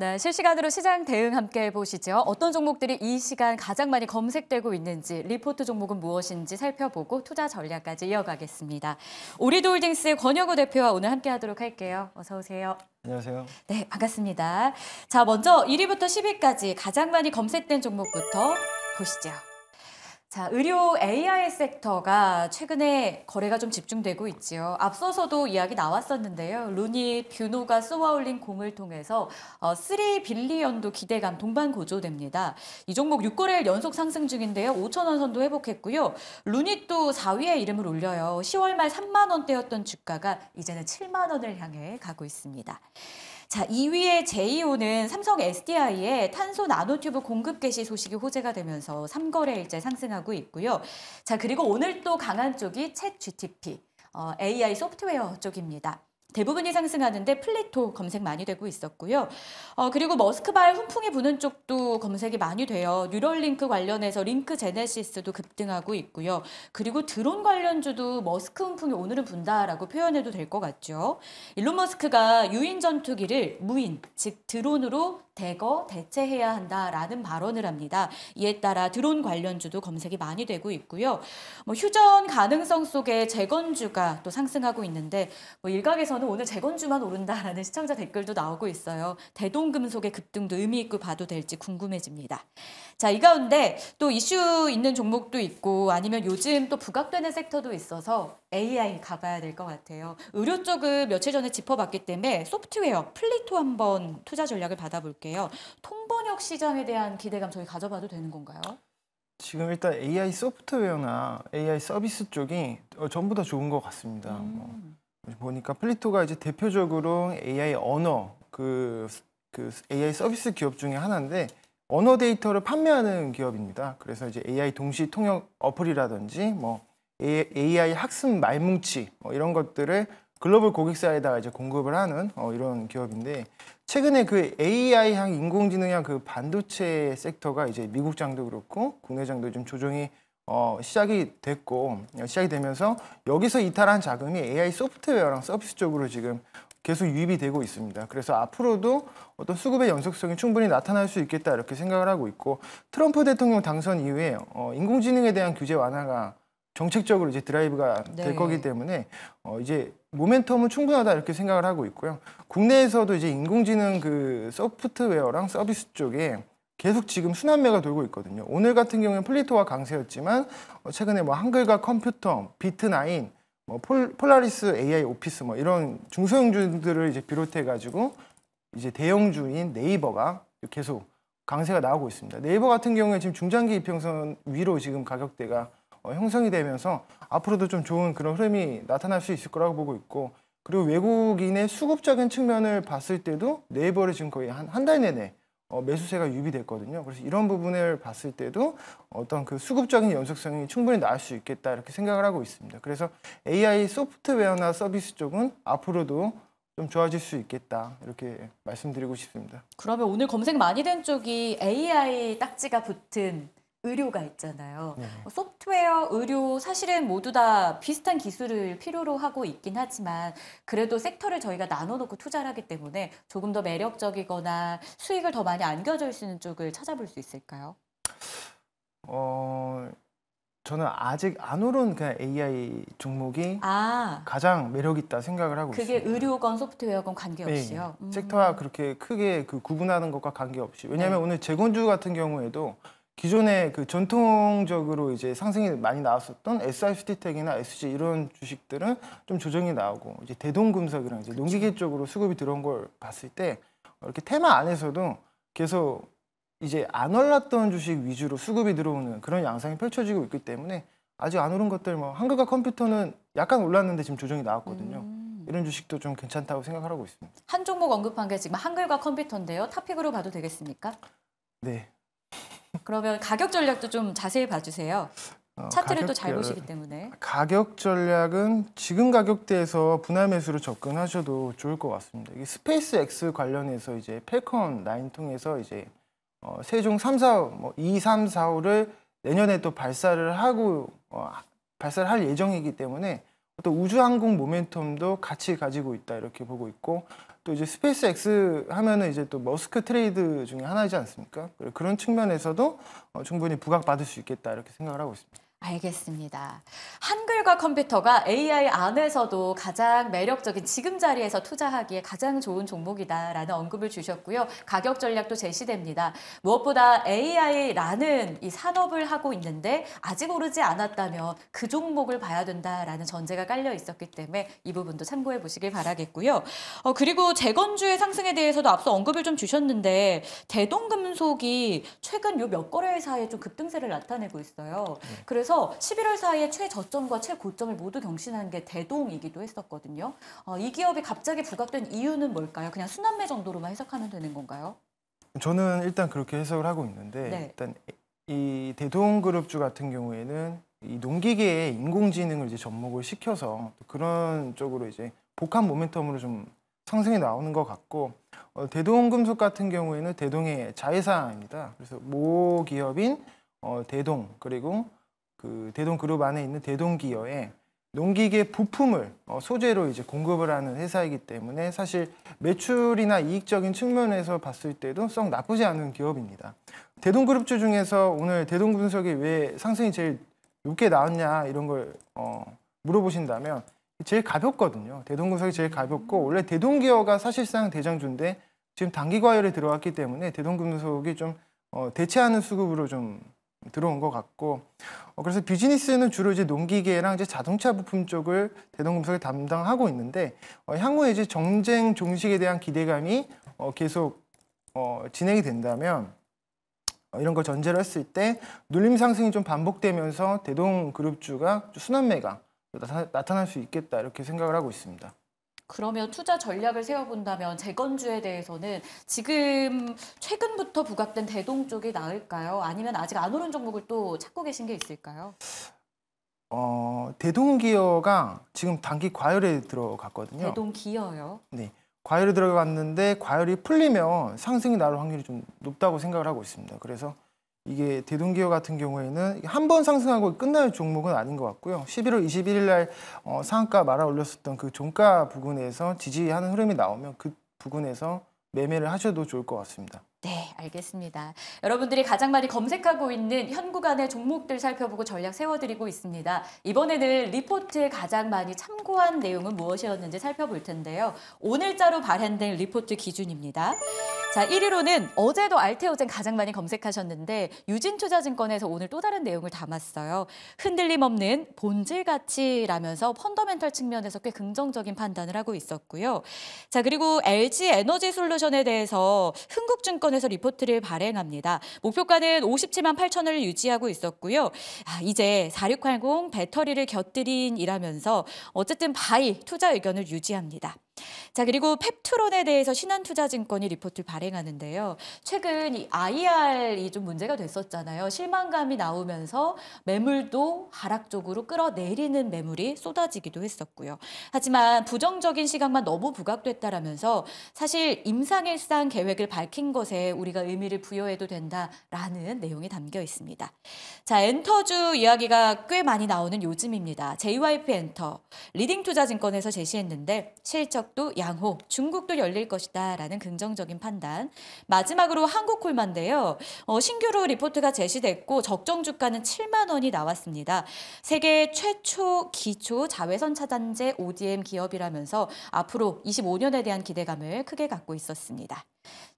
네, 실시간으로 시장 대응 함께 해 보시죠. 어떤 종목들이 이 시간 가장 많이 검색되고 있는지, 리포트 종목은 무엇인지 살펴보고 투자 전략까지 이어가겠습니다. 우리돌딩스의 권혁우 대표와 오늘 함께 하도록 할게요. 어서 오세요. 안녕하세요. 네, 반갑습니다. 자, 먼저 1위부터 10위까지 가장 많이 검색된 종목부터 보시죠. 자, 의료 AI 섹터가 최근에 거래가 좀 집중되고 있지요. 앞서서도 이야기 나왔었는데요. 루니 뷰노가 쏘아올린 공을 통해서 어, 3빌리언도 기대감 동반 고조됩니다. 이 종목 6거래일 연속 상승 중인데요. 5천원 선도 회복했고요. 루니 또 4위에 이름을 올려요. 10월 말 3만 원대였던 주가가 이제는 7만 원을 향해 가고 있습니다. 자, 2위의 제이온은 삼성 SDI의 탄소 나노튜브 공급 개시 소식이 호재가 되면서 3거래일째 상승하고 있고요. 자, 그리고 오늘 또 강한 쪽이 챗 GTP, 어, AI 소프트웨어 쪽입니다. 대부분이 상승하는데 플레토 검색 많이 되고 있었고요. 어, 그리고 머스크발 훈풍이 부는 쪽도 검색이 많이 돼요. 뉴럴링크 관련해서 링크 제네시스도 급등하고 있고요. 그리고 드론 관련주도 머스크 훈풍이 오늘은 분다라고 표현해도 될 것 같죠. 일론 머스크가 유인 전투기를 무인, 즉 드론으로 대거 대체해야 한다라는 발언을 합니다. 이에 따라 드론 관련주도 검색이 많이 되고 있고요. 뭐 휴전 가능성 속에 재건주가 또 상승하고 있는데 뭐 일각에서는 저는 오늘 재건주만 오른다라는 시청자 댓글도 나오고 있어요. 대동금속의 급등도 의미 있고 봐도 될지 궁금해집니다. 자, 이 가운데 또 이슈 있는 종목도 있고 아니면 요즘 또 부각되는 섹터도 있어서 AI 가봐야 될 것 같아요. 의료 쪽은 며칠 전에 짚어봤기 때문에 소프트웨어 플리토 한번 투자 전략을 받아볼게요. 통번역 시장에 대한 기대감 저희 가져봐도 되는 건가요? 지금 일단 AI 소프트웨어나 AI 서비스 쪽이 어, 전부 다 좋은 것 같습니다. 뭐. 음. 보니까 플리토가 이제 대표적으로 AI 언어 그, 그 AI 서비스 기업 중에 하나인데 언어 데이터를 판매하는 기업입니다. 그래서 이제 AI 동시 통역 어플이라든지 뭐 AI 학습 말뭉치 뭐 이런 것들을 글로벌 고객사에다가 이제 공급을 하는 어, 이런 기업인데 최근에 그 AI 향 인공지능향 그 반도체 섹터가 이제 미국 장도 그렇고 국내 장도 좀 조정이 어, 시작이 됐고 시작이 되면서 여기서 이탈한 자금이 AI 소프트웨어랑 서비스 쪽으로 지금 계속 유입이 되고 있습니다. 그래서 앞으로도 어떤 수급의 연속성이 충분히 나타날 수 있겠다 이렇게 생각을 하고 있고 트럼프 대통령 당선 이후에 어, 인공지능에 대한 규제 완화가 정책적으로 이제 드라이브가 네. 될 거기 때문에 어, 이제 모멘텀은 충분하다 이렇게 생각을 하고 있고요. 국내에서도 이제 인공지능 그 소프트웨어랑 서비스 쪽에 계속 지금 순환매가 돌고 있거든요. 오늘 같은 경우에는 플리토와 강세였지만 어, 최근에 뭐 한글과 컴퓨터, 비트9, 뭐 폴, 폴라리스 AI 오피스 뭐 이런 중소형주들을 이제 비롯해 가지고 이제 대형주인 네이버가 계속 강세가 나오고 있습니다. 네이버 같은 경우에 지금 중장기 이평선 위로 지금 가격대가 어, 형성이 되면서 앞으로도 좀 좋은 그런 흐름이 나타날 수 있을 거라고 보고 있고 그리고 외국인의 수급적인 측면을 봤을 때도 네이버를 지금 거의 한 한 달 내내 어, 매수세가 유비됐거든요. 그래서 이런 부분을 봤을 때도 어떤 그 수급적인 연속성이 충분히 나을수 있겠다 이렇게 생각을 하고 있습니다. 그래서 AI 소프트웨어나 서비스 쪽은 앞으로도 좀 좋아질 수 있겠다 이렇게 말씀드리고 싶습니다. 그러면 오늘 검색 많이 된 쪽이 AI 딱지가 붙은 의료가 있잖아요. 네. 어, 소프트웨어, 의료 사실은 모두 다 비슷한 기술을 필요로 하고 있긴 하지만 그래도 섹터를 저희가 나눠놓고 투자를 하기 때문에 조금 더 매력적이거나 수익을 더 많이 안겨줄 수 있는 쪽을 찾아볼 수 있을까요? 어... 저는 아직 안 오른 그냥 AI 종목이 아, 가장 매력 있다 생각을 하고 그게 있습니다. 그게 의료건 소프트웨어건 관계없이요? 네. 음. 섹터와 그렇게 크게 그 구분하는 것과 관계없이 왜냐하면 네. 오늘 재건주 같은 경우에도 기존에 그 전통적으로 이제 상승이 많이 나왔었던 SRCT텍이나 SG 이런 주식들은 좀 조정이 나오고 이제 대동금속이랑 이제 농기계 그렇죠. 쪽으로 수급이 들어온 걸 봤을 때 이렇게 테마 안에서도 계속 이제 안 올랐던 주식 위주로 수급이 들어오는 그런 양상이 펼쳐지고 있기 때문에 아직 안 오른 것들 뭐 한글과 컴퓨터는 약간 올랐는데 지금 조정이 나왔거든요. 음. 이런 주식도 좀 괜찮다고 생각하고 있습니다. 한 종목 언급한 게 지금 한글과 컴퓨터인데요. 탑픽으로 봐도 되겠습니까? 네. 그러면 가격 전략도 좀 자세히 봐주세요. 어, 차트를 또 잘 보시기 때문에. 가격 전략은 지금 가격대에서 분할 매수로 접근하셔도 좋을 것 같습니다. 이 스페이스 X 관련해서 이제 펠컨 라인 통해서 이제 어, 세종 3, 4, 뭐 2, 3, 4, 5를 내년에 또 발사를 하고 어, 발사를 할 예정이기 때문에 또 우주항공 모멘텀도 같이 가지고 있다 이렇게 보고 있고 또 이제 스페이스X 하면은 이제 또 머스크 트레이드 중에 하나이지 않습니까? 그런 측면에서도 어, 충분히 부각받을 수 있겠다 이렇게 생각을 하고 있습니다. 알겠습니다. 한글과 컴퓨터가 AI 안에서도 가장 매력적인 지금 자리에서 투자하기에 가장 좋은 종목이다라는 언급을 주셨고요. 가격 전략도 제시됩니다. 무엇보다 AI라는 이 산업을 하고 있는데 아직 오르지 않았다면 그 종목을 봐야 된다라는 전제가 깔려 있었기 때문에 이 부분도 참고해 보시길 바라겠고요. 어, 그리고 재건주의 상승에 대해서도 앞서 언급을 좀 주셨는데 대동금속이 최근 요 몇 거래사에 좀 급등세를 나타내고 있어요. 네. 그래서 그래서 11월 사이에 최저점과 최고점을 모두 경신한 게 대동이기도 했었거든요. 어, 이 기업이 갑자기 부각된 이유는 뭘까요? 그냥 순환매 정도로만 해석하면 되는 건가요? 저는 일단 그렇게 해석을 하고 있는데 네. 일단 이 대동그룹주 같은 경우에는 이 농기계에 인공지능을 이제 접목을 시켜서 그런 쪽으로 이제 복합 모멘텀으로 좀 상승이 나오는 것 같고 어, 대동금속 같은 경우에는 대동의 자회사입니다. 그래서 모 기업인 어, 대동 그리고 그 대동그룹 안에 있는 대동기여에 농기계 부품을 어, 소재로 이제 공급을 하는 회사이기 때문에 사실 매출이나 이익적인 측면에서 봤을 때도 썩 나쁘지 않은 기업입니다. 대동그룹주 중에서 오늘 대동분석이 왜 상승이 제일 높게 나왔냐 이런 걸어 물어보신다면 제일 가볍거든요. 대동분석이 제일 가볍고 음. 원래 대동기어가 사실상 대장주인데 지금 단기과열에 들어왔기 때문에 대동분석이 좀어 대체하는 수급으로 좀 들어온 것 같고 어, 그래서 비즈니스는 주로 이제 농기계랑 이제 자동차 부품 쪽을 대동금속에 담당하고 있는데 어, 향후에 이제 정쟁 종식에 대한 기대감이 어, 계속 어, 진행이 된다면 어, 이런 걸 전제로 했을 때 눌림 상승이 좀 반복되면서 대동 그룹주가 순환매가 나타, 나타날 수 있겠다 이렇게 생각을 하고 있습니다. 그러면 투자 전략을 세워본다면 재건주에 대해서는 지금 최근부터 부각된 대동 쪽이 나을까요? 아니면 아직 안 오른 종목을 또 찾고 계신 게 있을까요? 어, 대동 기어가 지금 단기 과열에 들어갔거든요. 대동 기어요? 네. 과열에 들어갔는데 과열이 풀리면 상승이 날 확률이 좀 높다고 생각을 하고 있습니다. 그래서 이게 대동기업 같은 경우에는 한 번 상승하고 끝날 종목은 아닌 것 같고요. 11월 21일 날 어, 상한가 말아 올렸었던 그 종가 부근에서 지지하는 흐름이 나오면 그 부근에서 매매를 하셔도 좋을 것 같습니다. 네, 알겠습니다. 여러분들이 가장 많이 검색하고 있는 현 구간의 종목들 살펴보고 전략 세워드리고 있습니다. 이번에는 리포트에 가장 많이 참고한 내용은 무엇이었는지 살펴볼 텐데요. 오늘자로 발행된 리포트 기준입니다. 자, 1위로는 어제도 알테오젠 가장 많이 검색하셨는데 유진투자증권에서 오늘 또 다른 내용을 담았어요. 흔들림 없는 본질 가치라면서 펀더멘털 측면에서 꽤 긍정적인 판단을 하고 있었고요. 자, 그리고 LG 에너지 솔루션에 대해서 흥국증권 수원에서 리포트를 발행합니다. 목표가는 57만 8천을 유지하고 있었고요. 아, 이제 4680 배터리를 곁들인이라면서 어쨌든 바이 투자 의견을 유지합니다. 자 그리고 펩트론에 대해서 신한투자증권이 리포트를 발행하는데요. 최근 이 IR이 좀 문제가 됐었잖아요. 실망감이 나오면서 매물도 하락 쪽으로 끌어내리는 매물이 쏟아지기도 했었고요. 하지만 부정적인 시각만 너무 부각됐다라면서 사실 임상일상 계획을 밝힌 것에 우리가 의미를 부여해도 된다라는 내용이 담겨 있습니다. 자 엔터주 이야기가 꽤 많이 나오는 요즘입니다. JYP 엔터 리딩투자증권에서 제시했는데 실적 지역도 양호, 중국도 열릴 것이다 라는 긍정적인 판단. 마지막으로 한국콜만데요. 어, 신규로 리포트가 제시됐고 적정 주가는 7만 원이 나왔습니다. 세계 최초 기초 자외선 차단제 ODM 기업이라면서 앞으로 25년에 대한 기대감을 크게 갖고 있었습니다.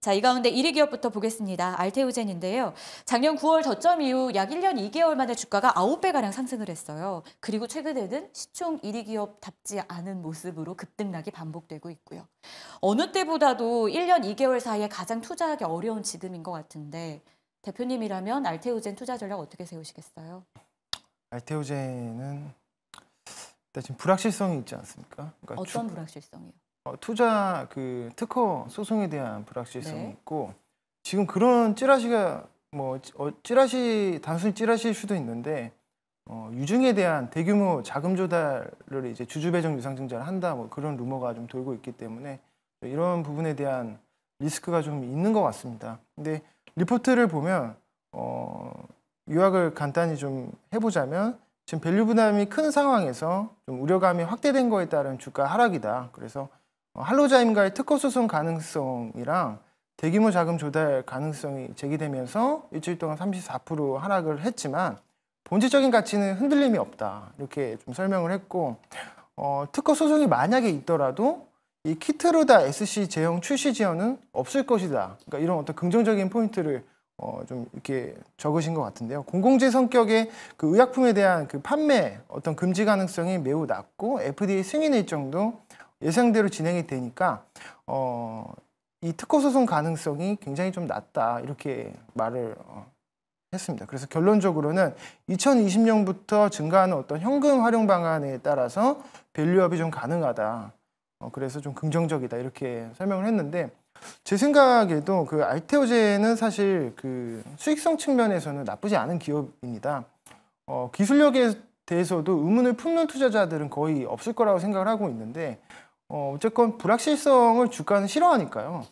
자, 이 가운데 1위 기업부터 보겠습니다. 알테우젠인데요 작년 9월 저점 이후 약 1년 2개월 만에 주가가 9배가량 상승을 했어요. 그리고 최근에는 시총 1위 기업답지 않은 모습으로 급등락이 반복되고 있고요. 어느 때보다도 1년 2개월 사이에 가장 투자하기 어려운 지금인 것 같은데 대표님이라면 알테우젠 투자 전략 어떻게 세우시겠어요? 알테우젠은 일단 지금 불확실성이 있지 않습니까? 그러니까 어떤 주... 불확실성이요? 어, 투자 그 특허 소송에 대한 불확실성이 네. 있고 지금 그런 찌라시가 뭐 어, 찌라시 단순히 찌라시일 수도 있는데 어, 유증에 대한 대규모 자금 조달을 이제 주주배정 유상증자를 한다 뭐 그런 루머가 좀 돌고 있기 때문에 이런 부분에 대한 리스크가 좀 있는 것 같습니다. 근데 리포트를 보면 어, 요약을 간단히 좀 해보자면 지금 밸류 부담이 큰 상황에서 좀 우려감이 확대된 거에 따른 주가 하락이다. 그래서 할로자임과의 특허 소송 가능성이랑 대규모 자금 조달 가능성이 제기되면서 일주일 동안 34% 하락을 했지만 본질적인 가치는 흔들림이 없다 이렇게 좀 설명을 했고 어, 특허 소송이 만약에 있더라도 이 키트로다 SC 제형 출시 지연은 없을 것이다. 그러니까 이런 어떤 긍정적인 포인트를 어, 좀 이렇게 적으신 것 같은데요. 공공재 성격의 그 의약품에 대한 그 판매 어떤 금지 가능성이 매우 낮고 FDA 승인 일정도 예상대로 진행이 되니까 어, 이 특허 소송 가능성이 굉장히 좀 낮다 이렇게 말을 어, 했습니다. 그래서 결론적으로는 2020년부터 증가하는 어떤 현금 활용 방안에 따라서 밸류업이 좀 가능하다. 어, 그래서 좀 긍정적이다 이렇게 설명을 했는데 제 생각에도 그 알테오제는 사실 그 수익성 측면에서는 나쁘지 않은 기업입니다. 어, 기술력에 대해서도 의문을 품는 투자자들은 거의 없을 거라고 생각을 하고 있는데 어, 어쨌건 불확실성을 주가는 싫어하니까요.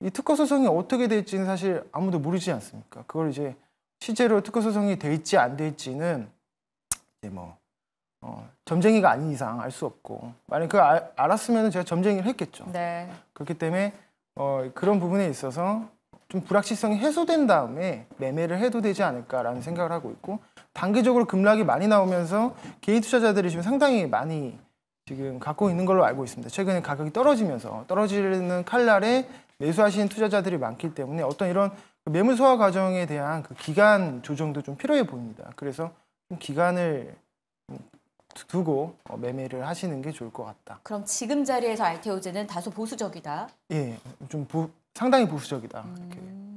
이 특허 소송이 어떻게 될지는 사실 아무도 모르지 않습니까? 그걸 이제 실제로 특허 소송이 될지 안 될지는 이제 뭐 어, 점쟁이가 아닌 이상 알 수 없고 만약 그 아, 알았으면 제가 점쟁이를 했겠죠. 네. 그렇기 때문에 어, 그런 부분에 있어서 좀 불확실성이 해소된 다음에 매매를 해도 되지 않을까라는 생각을 하고 있고 단기적으로 급락이 많이 나오면서 개인 투자자들이 지금 상당히 많이 지금 갖고 있는 걸로 알고 있습니다. 최근에 가격이 떨어지면서 떨어지는 칼날에 매수하신 투자자들이 많기 때문에 어떤 이런 그 매물 소화 과정에 대한 그 기간 조정도 좀 필요해 보입니다. 그래서 기간을 음, 두고 어, 매매를 하시는 게 좋을 것 같다. 그럼 지금 자리에서 알테오제는 다소 보수적이다? 예, 좀 보, 상당히 보수적이다. 음...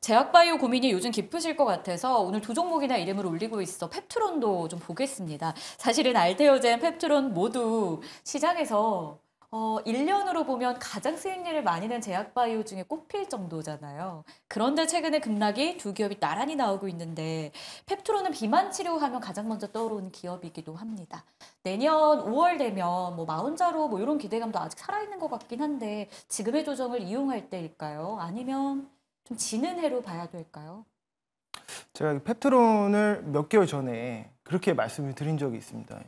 제약바이오 고민이 요즘 깊으실 것 같아서 오늘 두 종목이나 이름을 올리고 있어 펩트론도 좀 보겠습니다. 사실은 알테오젠, 펩트론 모두 시장에서 어, 1년으로 보면 가장 수익률을 많이 낸 제약바이오 중에 꼽힐 정도잖아요. 그런데 최근에 급락이 두 기업이 나란히 나오고 있는데 펩트론은 비만 치료하면 가장 먼저 떠오르는 기업이기도 합니다. 내년 5월 되면 뭐 마운자로 뭐 이런 기대감도 아직 살아있는 것 같긴 한데 지금의 조정을 이용할 때일까요? 아니면 좀 지는 해로 봐야 될까요? 제가 펩트론을 몇 개월 전에 그렇게 말씀을 드린 적이 있습니다.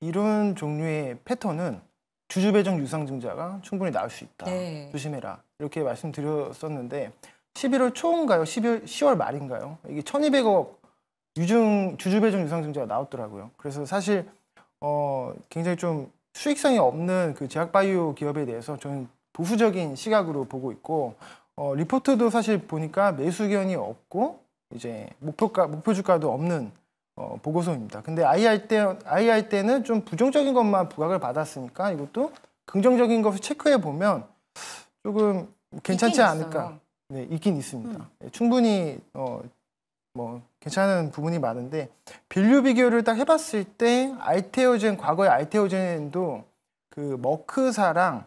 이, 런 종류의 패턴은 주주배정 유상증자가 충분히 나올 수 있다. 네. 조심해라. 이렇게 말씀드렸었는데 11월 초인가요? 12월, 10월 말인가요? 이게 1200억 유증 주주배정 유상증자가 나왔더라고요. 그래서 사실 어, 굉장히 좀 수익성이 없는 그 제약바이오 기업에 대해서 저는 보수적인 시각으로 보고 있고 어, 리포트도 사실 보니까 매수 견이 없고 이제 목표가 목표 주가도 없는 어, 보고서입니다. 근데 IR 때 IR 때는 좀 부정적인 것만 부각을 받았으니까 이것도 긍정적인 것을 체크해 보면 조금 괜찮지 않을까. 네, 있긴 있습니다. 음. 네, 충분히 어, 뭐 괜찮은 부분이 많은데 빌류 비교를 딱 해봤을 때 알테오젠 과거의 알테오젠도 그 머크사랑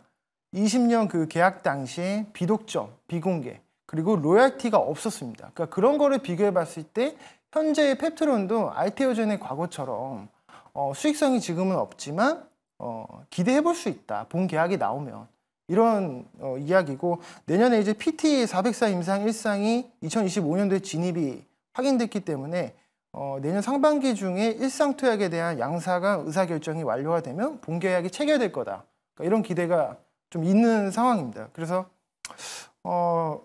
20년 그 계약 당시 비독점, 비공개 그리고 로얄티가 없었습니다. 그러니까 그런 거를 비교해 봤을 때 현재의 펩트론도 알테오젠의 과거처럼 어, 수익성이 지금은 없지만 어, 기대해 볼 수 있다. 본 계약이 나오면 이런 어, 이야기고 내년에 이제 PT 404 임상 1상이 2025년도에 진입이 확인됐기 때문에 어, 내년 상반기 중에 일상 투약에 대한 양사가 의사결정이 완료가 되면 본계약이 체결될 거다. 그러니까 이런 기대가 좀 있는 상황입니다. 그래서 어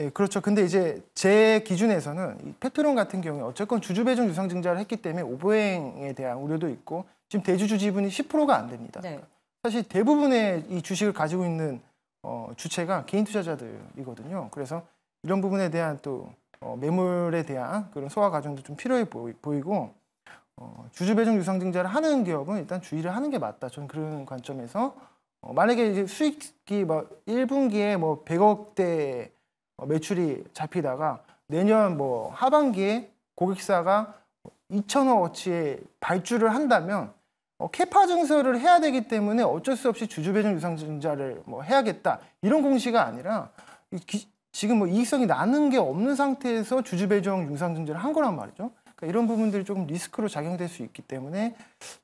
예, 그렇죠. 근데 이제 제 기준에서는 페트론 같은 경우에 어쨌건 주주배정 유상 증자를 했기 때문에 오버행에 대한 우려도 있고 지금 대주주 지분이 10%가 안 됩니다. 네. 사실 대부분의 이 주식을 가지고 있는 어, 주체가 개인 투자자들이거든요. 그래서 이런 부분에 대한 또 어, 매물에 대한 그런 소화 과정도 좀 필요해 보이, 고 어, 주주배정 유상 증자를 하는 기업은 일단 주의를 하는 게 맞다. 저는 그런 관점에서 어, 만약에 이제 수익이 막 1분기에 뭐 100억대 뭐 어, 매출이 잡히다가 내년 뭐 하반기에 고객사가 2천억 어치의 발주를 한다면 어, 캐파 증설을 해야 되기 때문에 어쩔 수 없이 주주배정 유상증자를 뭐 해야겠다 이런 공시가 아니라 기, 지금 뭐 이익성이 나는 게 없는 상태에서 주주배정 유상증자를 한 거란 말이죠. 그러니까 이런 부분들이 조금 리스크로 작용될 수 있기 때문에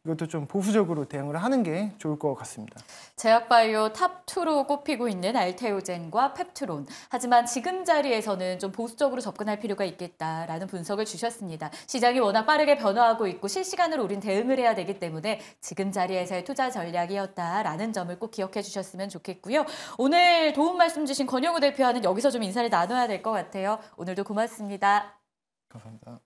이것도 좀 보수적으로 대응을 하는 게 좋을 것 같습니다. 제약바이오 탑2로 꼽히고 있는 알테오젠과 펩트론. 하지만 지금 자리에서는 좀 보수적으로 접근할 필요가 있겠다라는 분석을 주셨습니다. 시장이 워낙 빠르게 변화하고 있고 실시간으로 우린 대응을 해야 되기 때문에 지금 자리에서의 투자 전략이었다라는 점을 꼭 기억해 주셨으면 좋겠고요. 오늘 도움 말씀 주신 권영우 대표와는 여기서 좀 인사를 나눠야 될 것 같아요. 오늘도 고맙습니다. 감사합니다.